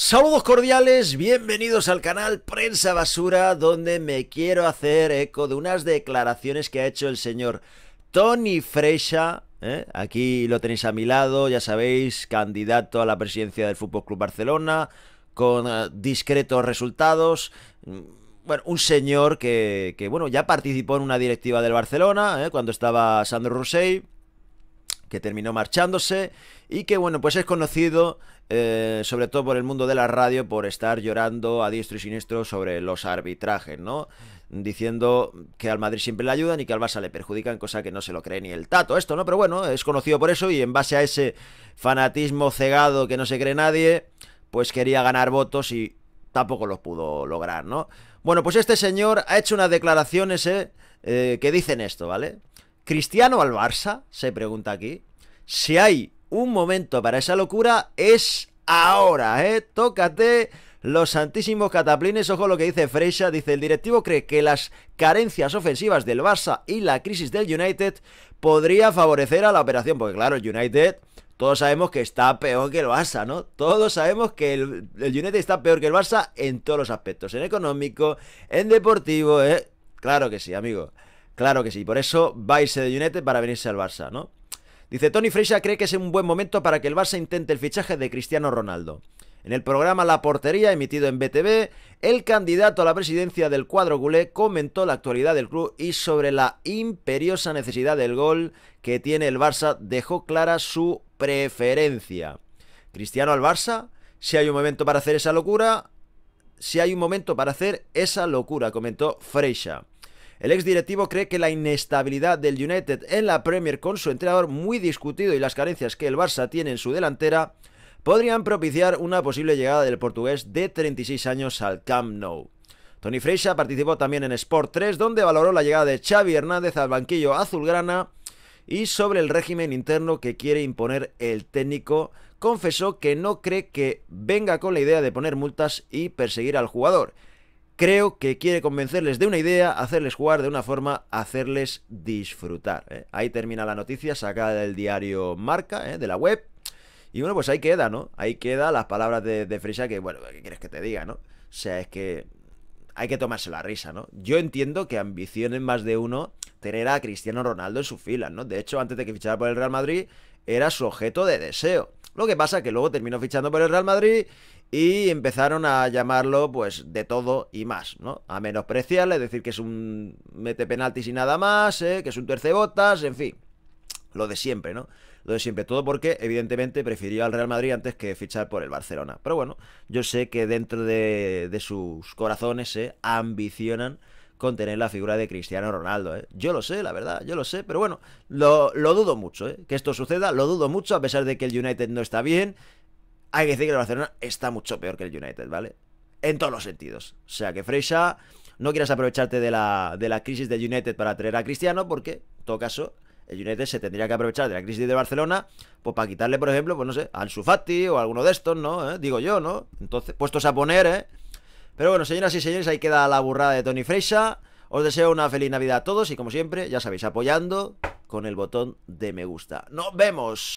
Saludos cordiales, bienvenidos al canal Prensa Basura, donde me quiero hacer eco de unas declaraciones que ha hecho el señor Tony Freixa ¿eh? Aquí lo tenéis a mi lado, ya sabéis, candidato a la presidencia del Fútbol Club Barcelona, con eh, discretos resultados. Bueno, un señor que, bueno, ya participó en una directiva del Barcelona, ¿eh? cuando estaba Sandro Roussey que terminó marchándose y que bueno, pues es conocido eh, sobre todo por el mundo de la radio por estar llorando a diestro y siniestro sobre los arbitrajes, ¿no? Diciendo que al Madrid siempre le ayudan y que al Barça le perjudican, cosa que no se lo cree ni el tato esto, ¿no? Pero bueno, es conocido por eso y en base a ese fanatismo cegado que no se cree nadie, pues quería ganar votos y tampoco los pudo lograr, ¿no? Bueno, pues este señor ha hecho unas declaraciones eh, eh, que dicen esto, ¿vale? ¿Cristiano al Barça? Se pregunta aquí. Si hay un momento para esa locura, es ahora, ¿eh? Tócate los santísimos cataplines. Ojo lo que dice Freixa. Dice, el directivo cree que las carencias ofensivas del Barça y la crisis del United podría favorecer a la operación. Porque claro, el United... Todos sabemos que está peor que el Barça, ¿no? Todos sabemos que el, el United está peor que el Barça en todos los aspectos. En económico, en deportivo, ¿eh? Claro que sí, amigo. Claro que sí, por eso vaise de United para venirse al Barça, ¿no? Dice, Tony Freixa cree que es un buen momento para que el Barça intente el fichaje de Cristiano Ronaldo. En el programa La Portería, emitido en BTV, el candidato a la presidencia del cuadro culé comentó la actualidad del club y sobre la imperiosa necesidad del gol que tiene el Barça, dejó clara su preferencia. Cristiano al Barça, si hay un momento para hacer esa locura, si hay un momento para hacer esa locura, comentó Freixa. El ex directivo cree que la inestabilidad del United en la Premier con su entrenador muy discutido y las carencias que el Barça tiene en su delantera podrían propiciar una posible llegada del portugués de 36 años al Camp Nou. Tony Freixa participó también en Sport 3, donde valoró la llegada de Xavi Hernández al banquillo azulgrana y sobre el régimen interno que quiere imponer el técnico, confesó que no cree que venga con la idea de poner multas y perseguir al jugador, creo que quiere convencerles de una idea, hacerles jugar de una forma, hacerles disfrutar. ¿eh? Ahí termina la noticia sacada del diario Marca, ¿eh? de la web. Y bueno, pues ahí queda, ¿no? Ahí queda las palabras de, Frisa que, bueno, ¿qué quieres que te diga, no? O sea, es que hay que tomarse la risa, ¿no? Yo entiendo que ambicionen más de uno tener a Cristiano Ronaldo en sus filas, ¿no? De hecho, antes de que fichara por el Real Madrid, era su objeto de deseo. Lo que pasa que luego terminó fichando por el Real Madrid y empezaron a llamarlo pues de todo y más, ¿no? A menospreciarle, decir que es un mete penaltis y nada más, ¿eh? que es un botas, en fin, lo de siempre, ¿no? Lo de siempre, todo porque evidentemente prefirió al Real Madrid antes que fichar por el Barcelona. Pero bueno, yo sé que dentro de, sus corazones se ¿eh? ambicionan con tener la figura de Cristiano Ronaldo. ¿eh? Yo lo sé, la verdad, yo lo sé, pero bueno, lo, lo dudo mucho, ¿eh? que esto suceda, lo dudo mucho, a pesar de que el United no está bien hay que decir que el Barcelona está mucho peor que el United, ¿vale? En todos los sentidos. O sea que Freixa, no quieras aprovecharte de la, de la crisis del United para traer a Cristiano, porque, en todo caso, el United se tendría que aprovechar de la crisis de Barcelona, pues para quitarle, por ejemplo, pues no sé, al Sufati o alguno de estos, ¿no? ¿Eh? Digo yo, ¿no? Entonces, puestos a poner, ¿eh? Pero bueno, señoras y señores, ahí queda la burrada de Tony Freixa. Os deseo una feliz Navidad a todos y como siempre, ya sabéis, apoyando con el botón de me gusta. ¡Nos vemos!